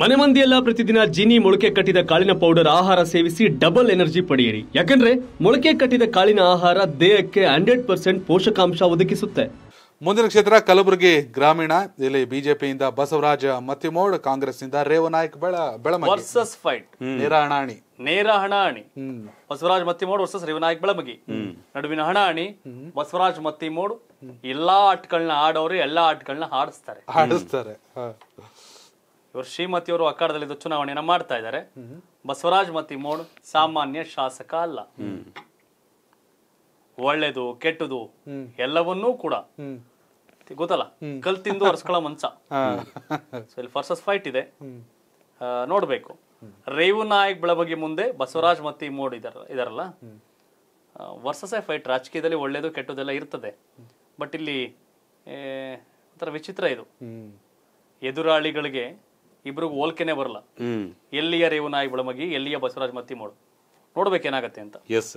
ಮನೆ ಮಂದಿಯೆಲ್ಲ ಪ್ರತಿದಿನ ಜೀನಿ ಮೊಳಕೆ ಕಟ್ಟಿದ ಕಾಳಿನ ಪೌಡರ್ ಆಹಾರ ಸೇವಿಸಿ ಡಬಲ್ ಎನರ್ಜಿ ಪಡೆಯಿರಿ ಯಾಕಂದ್ರೆ ಮೊಳಕೆ ಕಟ್ಟಿದ ಕಾಳಿನ ಆಹಾರ ದೇಹಕ್ಕೆ ಹಂಡ್ರೆಡ್ ಪರ್ಸೆಂಟ್ ಪೋಷಕಾಂಶ ಒದಗಿಸುತ್ತೆ ಮುಂದಿನ ಕ್ಷೇತ್ರ ಕಲಬುರಗಿ ಗ್ರಾಮೀಣ ಇಲ್ಲಿ ಬಿಜೆಪಿಯಿಂದ ಬಸವರಾಜ ಮತ್ತಿಮೋಡ್ ಕಾಂಗ್ರೆಸ್ನಿಂದ ರೇವನಾಯಕ್ ಬೆಳ ಬೆಳಮಗಿ ವರ್ಸಸ್ ಫೈಟ್ ನೇರ ಹಣಾಣಿ ನೇರ ಹಣಾಣಿ ಬಸವರಾಜ್ ಮತ್ತಿಮೋಡ್ ವರ್ಸಸ್ ರೇವನಾಯಕ್ ಬೆಳಮಗಿ ನಡುವಿನ ಹಣಾಣಿ ಬಸವರಾಜ್ ಮತ್ತಿಮೋಡ್ ಎಲ್ಲಾ ಆಟಗಳನ್ನ ಆಡೋರು ಎಲ್ಲಾ ಆಟಗಳನ್ನ ಹಾಡಿಸ್ತಾರೆ ಹಾಡಿಸ್ತಾರೆ ಇವರು ಶ್ರೀಮತಿಯವರು ಇದು ಚುನಾವಣೆಯನ್ನ ಮಾಡ್ತಾ ಇದ್ದಾರೆ ಬಸವರಾಜ್ ಮೋಡ್ ಸಾಮಾನ್ಯ ಶಾಸಕ ಅಲ್ಲ ಒಳ್ಳೇದು ಕೆಟ್ಟದು ಎಲ್ಲವನ್ನೂ ಕೂಡ ಗೊತ್ತಲ್ಲ ಕಲ್ ತಿಂದು ಮನ್ಸ ಇಲ್ಲಿ ಫರ್ಸಸ್ ಫೈಟ್ ಇದೆ ನೋಡ್ಬೇಕು ರೇವು ನಾಯಕ್ ಬೆಳಬಗಿ ಮುಂದೆ ಬಸವರಾಜ್ ಮತ್ತಿ ಮೋಡ್ ಇದಾರ ಇದಾರಲ್ಲ ಎ ಫೈಟ್ ರಾಜಕೀಯದಲ್ಲಿ ಒಳ್ಳೇದು ಕೆಟ್ಟದೆಲ್ಲ ಇರ್ತದೆ ಬಟ್ ಇಲ್ಲಿ ಒಂಥರ ವಿಚಿತ್ರ ಇದು ಎದುರಾಳಿಗಳಿಗೆ ಇಬ್ರಿಗೂ ಹೋಲ್ಕೆನೆ ಬರಲ್ಲ ಎಲ್ಲಿಯ ರೇವು ನಾಯಿ ಬಳಮಗಿ ಎಲ್ಲಿಯ ಬಸವರಾಜ್ ಮತ್ತಿಮೋಳು ನೋಡ್ಬೇಕೇನಾಗತ್ತೆ ಅಂತ ಎಸ್